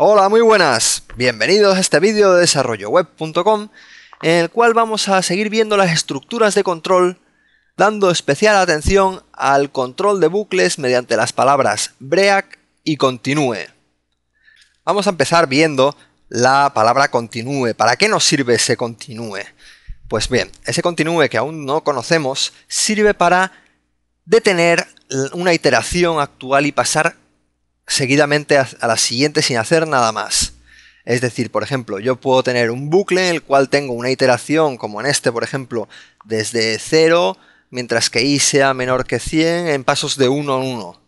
Hola, muy buenas. Bienvenidos a este vídeo de desarrolloweb.com en el cual vamos a seguir viendo las estructuras de control dando especial atención al control de bucles mediante las palabras break y continúe. Vamos a empezar viendo la palabra CONTINUE. ¿Para qué nos sirve ese CONTINUE? Pues bien, ese continúe que aún no conocemos sirve para detener una iteración actual y pasar seguidamente a, la siguiente sin hacer nada más. Es decir, por ejemplo, yo puedo tener un bucle en el cual tengo una iteración, como en este, por ejemplo, desde 0, mientras que i sea menor que 100, en pasos de 1 a 1.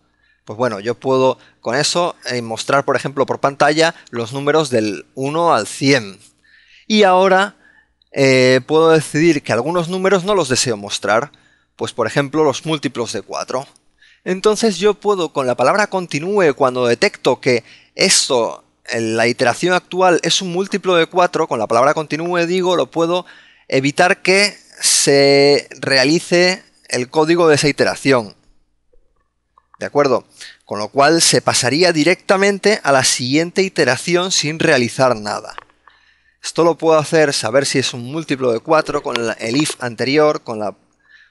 Pues bueno, yo puedo con eso eh, mostrar, por ejemplo, por pantalla los números del 1 al 100. Y ahora eh, puedo decidir que algunos números no los deseo mostrar, pues por ejemplo los múltiplos de 4. Entonces yo puedo con la palabra continúe cuando detecto que esto, la iteración actual es un múltiplo de 4, con la palabra continúe digo, lo puedo evitar que se realice el código de esa iteración. ¿De acuerdo? Con lo cual se pasaría directamente a la siguiente iteración sin realizar nada. Esto lo puedo hacer, saber si es un múltiplo de 4 con el if anterior, con la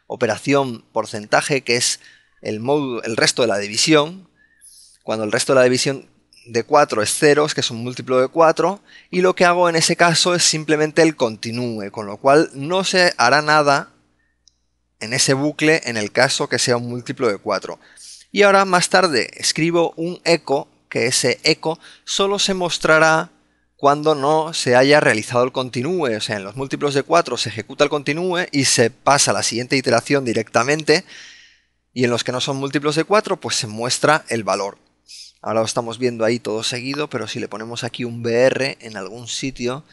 operación porcentaje que es el, resto de la división, cuando el resto de la división de 4 es es que es un múltiplo de 4, y lo que hago en ese caso es simplemente el continúe, con lo cual no se hará nada en ese bucle en el caso que sea un múltiplo de 4. Y ahora más tarde escribo un eco, que ese eco solo se mostrará cuando no se haya realizado el continúe, o sea, en los múltiplos de 4 se ejecuta el continúe y se pasa a la siguiente iteración directamente y en los que no son múltiplos de 4, pues se muestra el valor. Ahora lo estamos viendo ahí todo seguido, pero si le ponemos aquí un BR en algún sitio,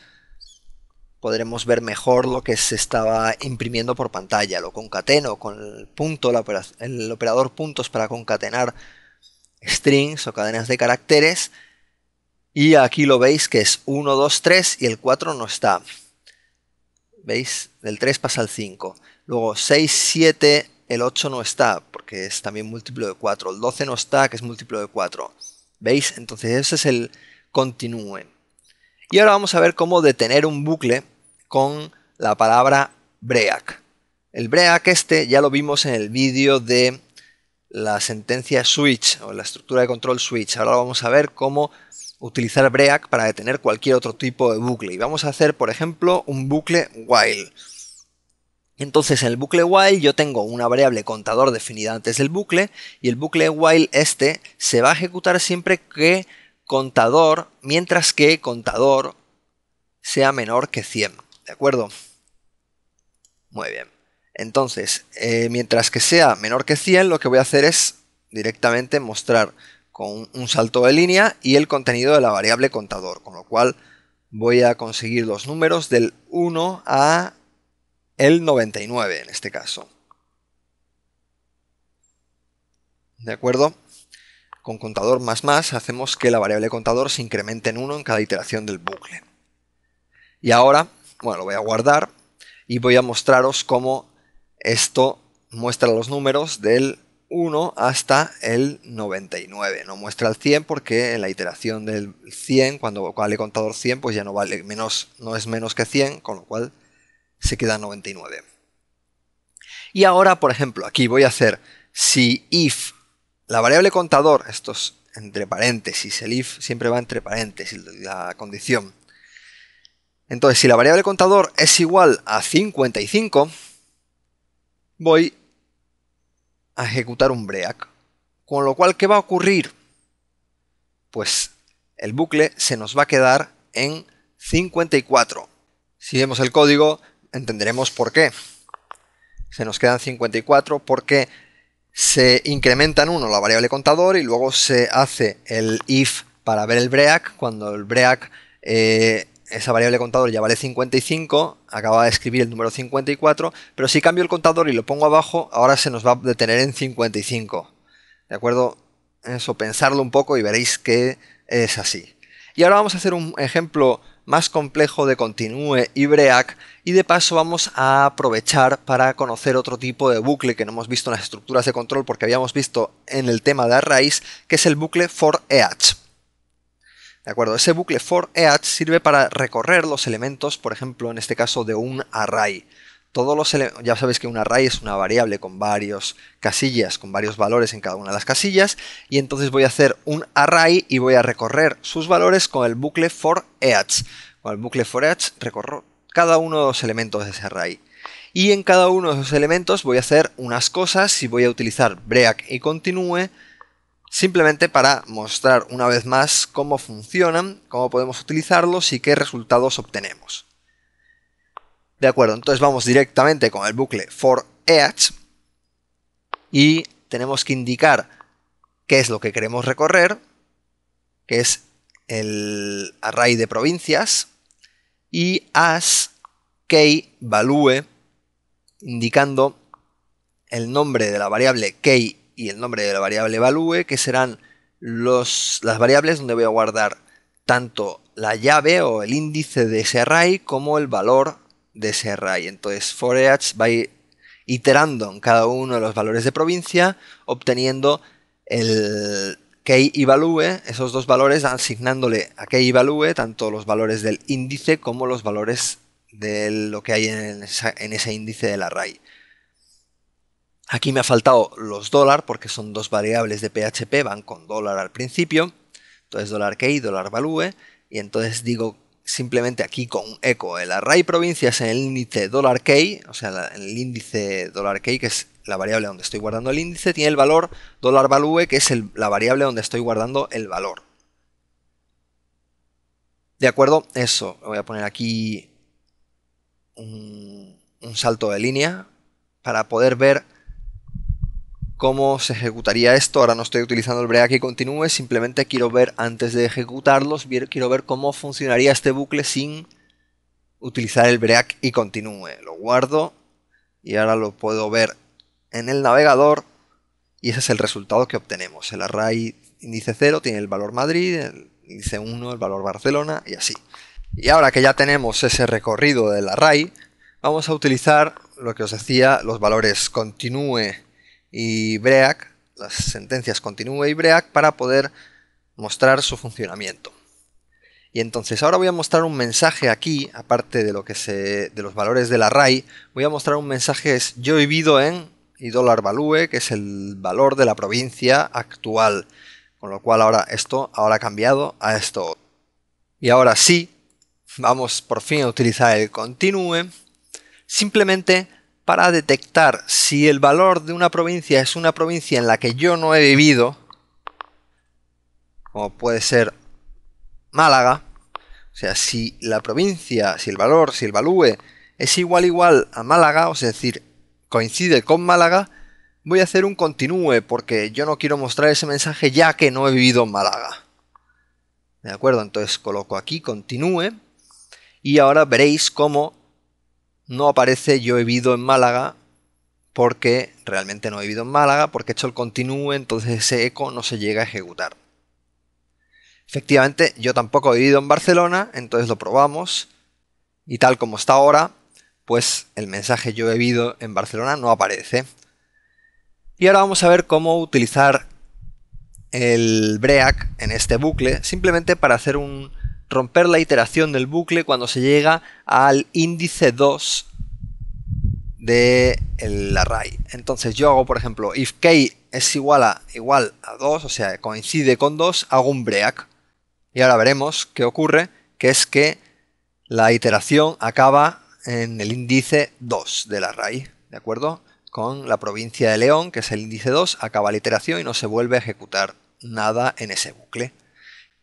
podremos ver mejor lo que se estaba imprimiendo por pantalla. Lo concateno con el punto, el operador puntos para concatenar strings o cadenas de caracteres. Y aquí lo veis que es 1, 2, 3 y el 4 no está. ¿Veis? Del 3 pasa al 5. Luego 6, 7, el 8 no está, porque es también múltiplo de 4. El 12 no está, que es múltiplo de 4. ¿Veis? Entonces ese es el continúe. Y ahora vamos a ver cómo detener un bucle con la palabra break. El break este ya lo vimos en el vídeo de la sentencia switch o la estructura de control switch. Ahora vamos a ver cómo utilizar break para detener cualquier otro tipo de bucle. Y vamos a hacer, por ejemplo, un bucle while. Entonces en el bucle while yo tengo una variable contador definida antes del bucle y el bucle while este se va a ejecutar siempre que contador, mientras que contador sea menor que 100. ¿De acuerdo? Muy bien. Entonces, eh, mientras que sea menor que 100, lo que voy a hacer es directamente mostrar con un salto de línea y el contenido de la variable contador, con lo cual voy a conseguir los números del 1 a el 99 en este caso. ¿De acuerdo? Con contador más más hacemos que la variable contador se incremente en 1 en cada iteración del bucle. Y ahora, bueno, lo voy a guardar y voy a mostraros cómo esto muestra los números del 1 hasta el 99. No muestra el 100 porque en la iteración del 100, cuando vale contador 100, pues ya no vale menos, no es menos que 100, con lo cual se queda 99. Y ahora, por ejemplo, aquí voy a hacer si if la variable contador, esto es entre paréntesis, el if siempre va entre paréntesis, la condición. Entonces, si la variable contador es igual a 55, voy a ejecutar un break. Con lo cual, ¿qué va a ocurrir? Pues el bucle se nos va a quedar en 54. Si vemos el código, entenderemos por qué. Se nos quedan 54 porque se incrementa en 1 la variable contador y luego se hace el if para ver el break. Cuando el break, eh, esa variable contador ya vale 55, acaba de escribir el número 54, pero si cambio el contador y lo pongo abajo, ahora se nos va a detener en 55. ¿De acuerdo? Eso, pensarlo un poco y veréis que es así. Y ahora vamos a hacer un ejemplo más complejo de Continue y break, y de paso vamos a aprovechar para conocer otro tipo de bucle que no hemos visto en las estructuras de control porque habíamos visto en el tema de Arrays, que es el bucle for each. ¿De acuerdo? Ese bucle for each sirve para recorrer los elementos, por ejemplo, en este caso de un array los ya sabéis que un array es una variable con varios casillas, con varios valores en cada una de las casillas, y entonces voy a hacer un array y voy a recorrer sus valores con el bucle for each. Con el bucle for each recorro cada uno de los elementos de ese array. Y en cada uno de esos elementos voy a hacer unas cosas y voy a utilizar break y continue simplemente para mostrar una vez más cómo funcionan, cómo podemos utilizarlos y qué resultados obtenemos. De acuerdo, entonces vamos directamente con el bucle for each y tenemos que indicar qué es lo que queremos recorrer, que es el array de provincias, y as key value, indicando el nombre de la variable key y el nombre de la variable value, que serán los, las variables donde voy a guardar tanto la llave o el índice de ese array como el valor de ese array. Entonces, foreach va iterando en cada uno de los valores de provincia, obteniendo el key y value, esos dos valores, asignándole a key y value tanto los valores del índice como los valores de lo que hay en, ese índice del array. Aquí me ha faltado los dólar porque son dos variables de PHP, van con dólar al principio. Entonces dólar key, dólar value. Y entonces digo simplemente aquí con eco el array provincias en el índice $key, o sea, en el índice $key, que es la variable donde estoy guardando el índice, tiene el valor $value, que es la variable donde estoy guardando el valor. De acuerdo, eso, voy a poner aquí un salto de línea para poder ver cómo se ejecutaría esto. Ahora no estoy utilizando el break y continúe, simplemente quiero ver antes de ejecutarlos, quiero ver cómo funcionaría este bucle sin utilizar el break y continúe. Lo guardo y ahora lo puedo ver en el navegador y ese es el resultado que obtenemos. El array índice 0 tiene el valor Madrid, el índice 1 el valor Barcelona y así. Y ahora que ya tenemos ese recorrido del array, vamos a utilizar lo que os decía, los valores continúe y break las sentencias continúe y break para poder mostrar su funcionamiento. Y entonces ahora voy a mostrar un mensaje aquí, aparte de, lo que se, de los valores del array, voy a mostrar un mensaje es yo he vivido en y dólar value, que es el valor de la provincia actual. Con lo cual ahora esto, ahora ha cambiado a esto. Y ahora sí, vamos por fin a utilizar el continue. Simplemente para detectar si el valor de una provincia es una provincia en la que yo no he vivido, como puede ser Málaga, o sea, si la provincia, si el valor, si el valúe es igual igual a Málaga, o es decir, coincide con Málaga, voy a hacer un continúe porque yo no quiero mostrar ese mensaje ya que no he vivido en Málaga. ¿De acuerdo? Entonces coloco aquí continúe y ahora veréis cómo no aparece yo he vivido en Málaga porque realmente no he vivido en Málaga, porque he hecho el continuo, entonces ese eco no se llega a ejecutar. Efectivamente, yo tampoco he vivido en Barcelona, entonces lo probamos y tal como está ahora, pues el mensaje yo he vivido en Barcelona no aparece. Y ahora vamos a ver cómo utilizar el break en este bucle, simplemente para hacer un romper la iteración del bucle cuando se llega al índice 2 del array. Entonces yo hago, por ejemplo, if k es igual a, igual a 2, o sea, coincide con 2, hago un break. Y ahora veremos qué ocurre, que es que la iteración acaba en el índice 2 del array, ¿de acuerdo? Con la provincia de León, que es el índice 2, acaba la iteración y no se vuelve a ejecutar nada en ese bucle.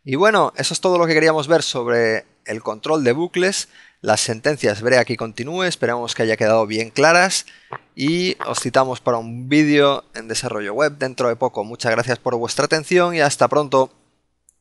Y bueno, eso es todo lo que queríamos ver sobre el control de bucles. Las sentencias veré aquí continúe, esperamos que haya quedado bien claras y os citamos para un vídeo en desarrollo web dentro de poco. Muchas gracias por vuestra atención y hasta pronto.